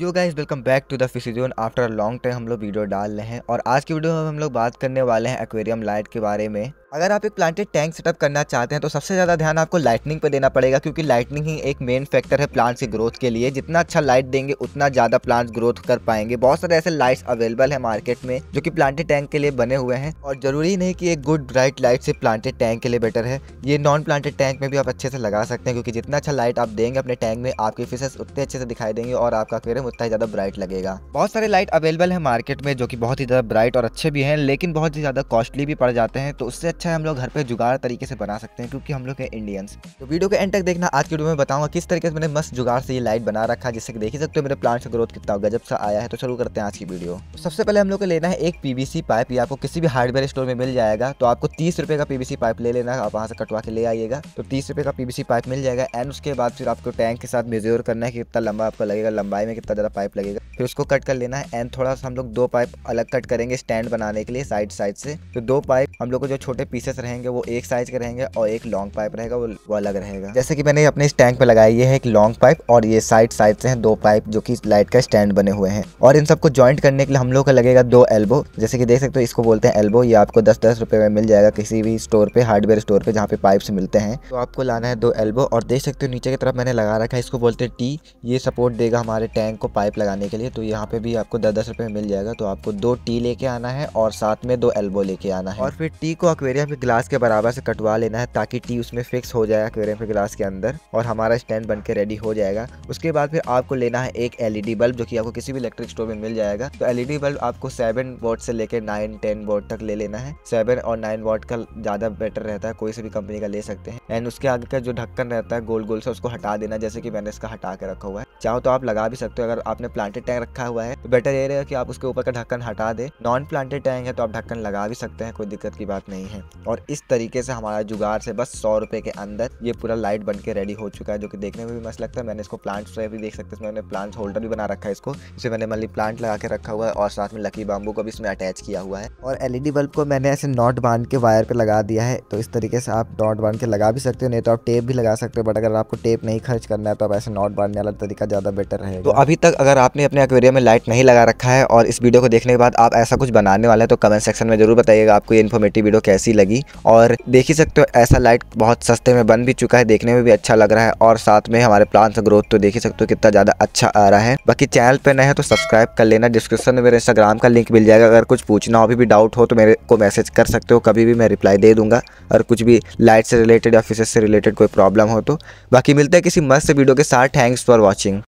yo guys welcome back to the fish zone after long time हम लोग video डाल रहे हैं और आज की वीडियो में हम लोग बात करने वाले हैं एक्वेरियम लाइट के बारे में अगर आप एक प्लांटेड टैंक सेटअप करना चाहते हैं तो सबसे ज़्यादा ध्यान आपको लाइटनिंग पर देना पड़ेगा क्योंकि लाइटनिंग ही एक मेन फैक्टर है प्लांट्स की ग्रोथ के लिए जितना अच्छा लाइट देंगे उतना ज़्यादा प्लांट्स ग्रोथ कर पाएंगे बहुत सारे ऐसे लाइट्स अवेलेबल है मार्केट में जो कि प्लांटेड टैंक के लिए बने हुए हैं और जरूरी नहीं कि एक गुड ब्राइट लाइट से प्लांटेड टैंक के लिए बेटर है ये नॉन प्लांटेड टैंक में भी आप अच्छे से लगा सकते हैं क्योंकि जितना अच्छा लाइट आप देंगे अपने टैंक में आपके फिशेस उतने अच्छे से दिखाई देंगे और आपका एक्वेरियम उतना ही ज़्यादा ब्राइट लगेगा बहुत सारे लाइट अवेलेबल है मार्केट में जो कि बहुत ही ज़्यादा ब्राइट और अच्छे भी हैं लेकिन बहुत ही ज़्यादा कॉस्टली भी पड़ जाते हैं तो उससे अच्छा अच्छा है हम लोग घर पे जुगाड़ तरीके से बना सकते हैं क्योंकि हम लोग हैं इंडियंस तो वीडियो के एंड तक देखना आज के वीडियो में बताऊंगा किस तरीके से मैंने मस्त जुगाड़ से ये लाइट बना रखा जिससे देख ही सकते हो मेरे प्लांट का ग्रोथ कितना गजब सा आया है तो शुरू करते हैं आज की वीडियो तो सबसे पहले हम लोग को लेना है एक पीवीसी पाइप या आपको किसी भी हार्डवेयर स्टोर में मिल जाएगा तो आपको तीस रुपये का पीवीसी पाइप ले लेना आप वहाँ से कटवा के ले आइएगा तो तीस रुपये का पीवीसी पाइप मिल जाएगा एंड उसके बाद फिर आपको टैंक के साथ मेजोर करना है कि कितना लंबा आपका लगेगा लंबाई में कितना ज़्यादा पाइप लगेगा फिर उसको कट कर लेना है एंड थोड़ा सा हम लोग दो पाइप अलग कट करेंगे स्टैंड बनाने के लिए साइड साइड से तो दो पाइप हम लोग को जो छोटे पीसेस रहेंगे वो एक साइज के रहेंगे और एक लॉन्ग पाइप रहेगा वो वो अलग रहेगा जैसे कि मैंने अपने इस टैंक पे लगाई है एक लॉन्ग पाइप और ये साइड साइड से हैं दो पाइप जो कि लाइट का स्टैंड बने हुए हैं और इन सबको ज्वाइंट करने के लिए हम लोग का लगेगा दो एल्बो जैसे कि देख सकते हो इसको बोलते हैं एल्बो ये आपको दस दस रुपये में मिल जाएगा किसी भी स्टोर पे हार्डवेयर स्टोर पे जहाँ पे पाइप्स मिलते हैं तो आपको लाना है दो एल्बो और देख सकते हो नीचे की तरफ मैंने लगा रखा है इसको बोलते हैं टी ये सपोर्ट देगा हमारे टैंक को पाइप लगाने के लिए तो यहाँ पे भी आपको दस दस रुपये मिल जाएगा तो आपको दो टी लेके आना है और साथ में दो एल्बो लेके आना है और फिर टी को अक्वेरियम के ग्लास के बराबर से कटवा लेना है ताकि टी उसमें फिक्स हो जाए अक्वेरियम के ग्लास के अंदर और हमारा स्टैंड बनकर रेडी हो जाएगा उसके बाद फिर आपको लेना है एक एलईडी बल्ब e जो कि आपको किसी भी इलेक्ट्रिक स्टोर में मिल जाएगा तो एलईडी बल्ब e आपको सेवन वोट से लेकर नाइन टेन वोट तक ले लेना है सेवन और नाइन वोट का ज़्यादा बेटर रहता है कोई से भी कंपनी का ले सकते हैं एंड उसके आगे का जो ढक्कन रहता है गोल गोल से उसको हटा देना जैसे कि मैंने इसका हटा के रखा हुआ है चाहो तो आप लगा भी सकते हो अगर आपने प्लांटेड टैंक रखा हुआ है तो बेटर ये रहेगा कि आप उसके ऊपर का ढक्कन हटा दे नॉन प्लांटेड टैंक है तो आप ढक्कन लगा भी सकते हैं कोई दिक्कत की बात नहीं है और इस तरीके से हमारा जुगाड़ से बस सौ रुपये के अंदर ये पूरा लाइट बन के रेडी हो चुका है जो कि देखने में भी मस्त लगता है मैंने इसको प्लांट्स पे भी देख सकते हैं मैंने प्लांट्स होल्डर भी बना रखा है इसको इसे मैंने मल्ली प्लांट लगा के रखा हुआ है और साथ में लकी बाम्बू को भी इसमें अटैच किया हुआ है और एलईडी बल्ब को मैंने ऐसे नॉट बांध के वायर पर लगा दिया है तो इस तरीके से आप नॉट बांध के लगा भी सकते हो नहीं तो आप टेप भी लगा सकते हो बट अगर आपको टेप नहीं खर्च करना है तो आप ऐसे नॉट बांधने वाला तरीका ज़्यादा बेटर रहेगा तो अभी तक अगर आपने अपने एक्वेरियम में लाइट नहीं लगा रखा है और इस वीडियो को देखने के बाद आप ऐसा कुछ बनाने वाले हैं तो कमेंट सेक्शन में जरूर बताइएगा आपको ये इन्फॉर्मेशन मेटी वीडियो कैसी लगी और देख ही सकते हो ऐसा लाइट बहुत सस्ते में बन भी चुका है देखने में भी अच्छा लग रहा है और साथ में हमारे प्लांट का ग्रोथ तो देख ही सकते हो कितना ज़्यादा अच्छा आ रहा है बाकी चैनल पर नहीं है तो सब्सक्राइब कर लेना डिस्क्रिप्शन में मेरे इंस्टाग्राम का लिंक मिल जाएगा अगर कुछ पूछना हो भी, डाउट हो तो मेरे को मैसेज कर सकते हो कभी भी मैं रिप्लाई दे दूंगा और कुछ भी लाइट से रिलेटेड या फिशेज से रिलेटेड कोई प्रॉब्लम हो तो बाकी मिलता है किसी मस्त वीडियो के साथ थैंक्स फॉर वॉचिंग